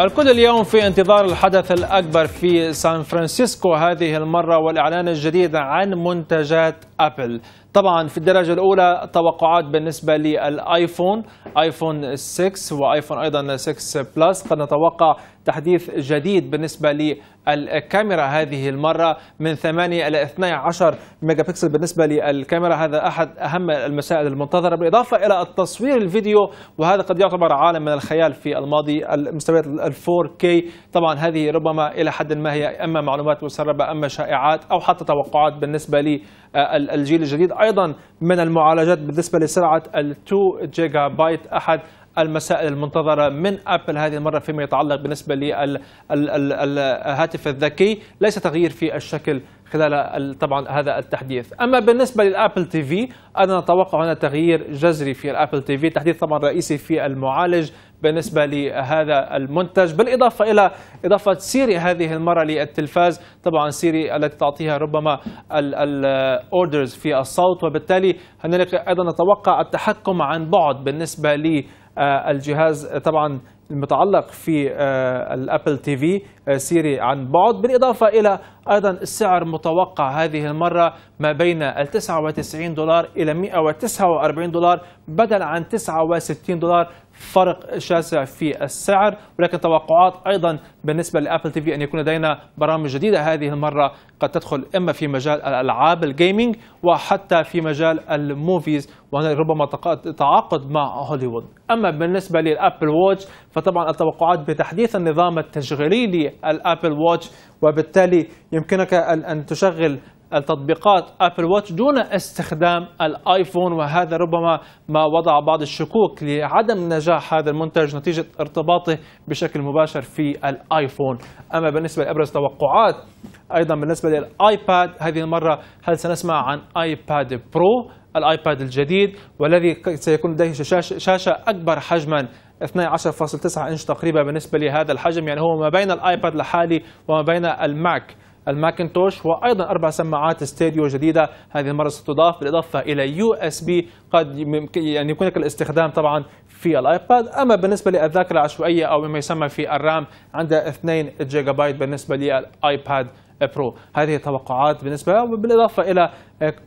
الكل اليوم في انتظار الحدث الأكبر في سان فرانسيسكو هذه المرة والإعلان الجديد عن منتجات أبل طبعا في الدرجة الأولى توقعات بالنسبة للآيفون آيفون 6 وآيفون أيضا 6 بلس قد نتوقع تحديث جديد بالنسبة الكاميرا هذه المرة من 8 إلى 12 ميجا بكسل بالنسبة للكاميرا هذا أحد أهم المسائل المنتظرة بالإضافة إلى التصوير الفيديو وهذا قد يعتبر عالم من الخيال في الماضي المستويات ال 4K طبعا هذه ربما إلى حد ما هي أما معلومات مسربة أما شائعات أو حتى توقعات بالنسبة للجيل الجديد أيضا من المعالجات بالنسبة لسرعة ال 2 جيجا بايت أحد المسائل المنتظرة من أبل هذه المرة فيما يتعلق بالنسبة للهاتف الذكي ليس تغيير في الشكل خلال طبعا هذا التحديث أما بالنسبة للأبل تي في أنا نتوقع هنا تغيير جذري في الأبل تي في تحديث طبعا رئيسي في المعالج بالنسبة لهذا المنتج بالإضافة إلى إضافة سيري هذه المرة للتلفاز طبعا سيري التي تعطيها ربما الأوردرز في الصوت وبالتالي هنالك أيضا نتوقع التحكم عن بعد بالنسبة لي آه، الجهاز طبعا المتعلق في آه، الابل تي في آه، سيري عن بعد بالاضافه الى أيضا السعر متوقع هذه المرة ما بين ال 99 دولار إلى 149 دولار بدل عن 69 دولار فرق شاسع في السعر ولكن توقعات ايضا بالنسبه لابل تي في ان يكون لدينا برامج جديده هذه المره قد تدخل اما في مجال الالعاب الجيمنج وحتى في مجال الموفيز وهنا ربما تعاقد مع هوليوود اما بالنسبه للابل ووتش فطبعا التوقعات بتحديث النظام التشغيلي للابل ووتش وبالتالي يمكنك أن تشغل التطبيقات ابل واتش دون استخدام الايفون وهذا ربما ما وضع بعض الشكوك لعدم نجاح هذا المنتج نتيجه ارتباطه بشكل مباشر في الايفون اما بالنسبه لابرز توقعات ايضا بالنسبه للايباد هذه المره هل سنسمع عن ايباد برو الايباد الجديد والذي سيكون لديه شاشه اكبر حجما 12.9 انش تقريبا بالنسبه لهذا الحجم يعني هو ما بين الايباد لحالي وما بين الماك الماكنتوش وايضا اربع سماعات ستيريو جديده هذه المره ستضاف بالاضافه الى يو اس بي قد يعني يكون لك الاستخدام طبعا في الايباد اما بالنسبه للذاكره العشوائيه او ما يسمى في الرام عندها 2 جيجا بايت بالنسبه للايباد برو هذه توقعات بالنسبه بالاضافه الى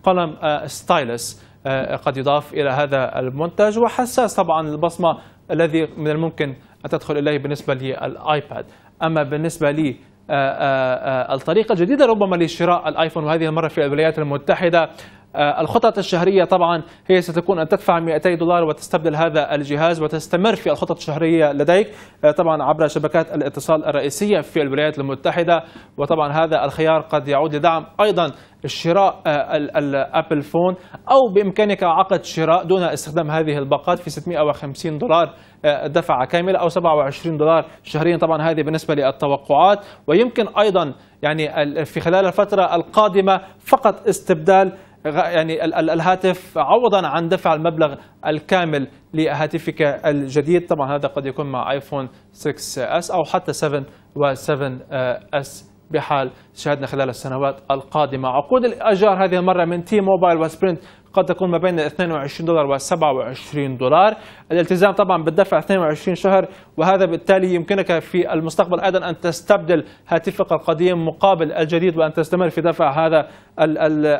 قلم آه، ستايلس آه، قد يضاف إلى هذا المنتج وحساس طبعا البصمة الذي من الممكن أن تدخل إليه بالنسبة للآيباد أما بالنسبة لي آه، آه، الطريقة الجديدة ربما لشراء الآيفون وهذه المرة في الولايات المتحدة آه، الخطط الشهرية طبعا هي ستكون أن تدفع 200 دولار وتستبدل هذا الجهاز وتستمر في الخطط الشهرية لديك آه، طبعا عبر شبكات الاتصال الرئيسية في الولايات المتحدة وطبعا هذا الخيار قد يعود لدعم أيضا شراء الأبل فون أو بإمكانك عقد شراء دون استخدام هذه الباقات في 650 دولار آه، دفعة كاملة أو 27 دولار شهريا طبعا هذه بالنسبة للتوقعات ويمكن أيضا يعني في خلال الفترة القادمة فقط استبدال يعني الهاتف عوضا عن دفع المبلغ الكامل لهاتفك الجديد طبعا هذا قد يكون مع ايفون 6 اس او حتى 7 و7 اس بحال شاهدنا خلال السنوات القادمة عقود الأجار هذه المرة من تي موبايل وسبرنت قد تكون ما بين 22 دولار و 27 دولار الالتزام طبعا بالدفع 22 شهر وهذا بالتالي يمكنك في المستقبل أيضا أن تستبدل هاتفك القديم مقابل الجديد وأن تستمر في دفع هذا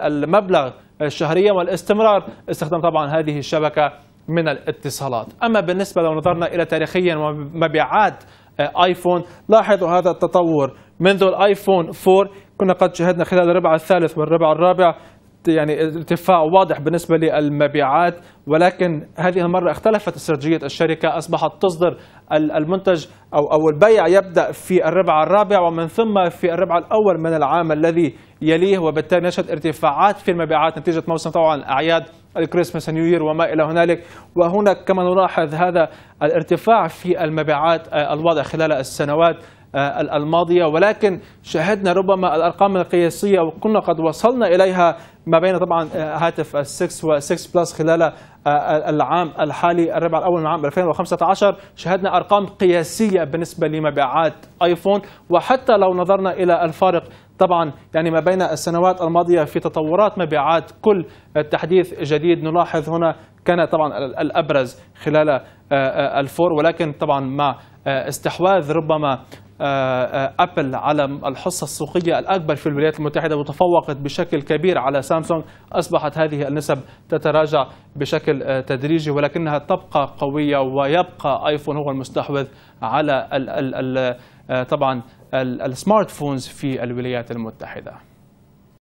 المبلغ الشهريا والاستمرار استخدام طبعا هذه الشبكة من الاتصالات أما بالنسبة لو نظرنا إلى تاريخيا ومبيعات آه، ايفون لاحظوا هذا التطور منذ الايفون 4 كنا قد شهدنا خلال الربع الثالث والربع الرابع يعني ارتفاع واضح بالنسبة للمبيعات ولكن هذه المرة اختلفت استراتيجية الشركة أصبحت تصدر المنتج أو أو البيع يبدأ في الربع الرابع ومن ثم في الربع الأول من العام الذي يليه وبالتالي نشهد ارتفاعات في المبيعات نتيجة موسم طبعا أعياد الكريسماس نيو يير وما إلى هنالك وهناك كما نلاحظ هذا الارتفاع في المبيعات آه، الواضح خلال السنوات آه، الماضية ولكن شاهدنا ربما الأرقام القياسية وكنا قد وصلنا إليها ما بين طبعا آه، هاتف ال6 و6 بلس خلال آه، العام الحالي الربع الاول من عام 2015 شهدنا ارقام قياسيه بالنسبه لمبيعات ايفون وحتى لو نظرنا الى الفارق طبعا يعني ما بين السنوات الماضيه في تطورات مبيعات كل تحديث جديد نلاحظ هنا كان طبعا الابرز خلال الفور ولكن طبعا مع استحواذ ربما آه، آه، أبل على الحصة السوقية الأكبر في الولايات المتحدة وتفوقت بشكل كبير على سامسونج أصبحت هذه النسب تتراجع بشكل آه، تدريجي ولكنها تبقى قوية ويبقى آيفون هو المستحوذ على الـ الـ الـ طبعا السمارت فونز في الولايات المتحده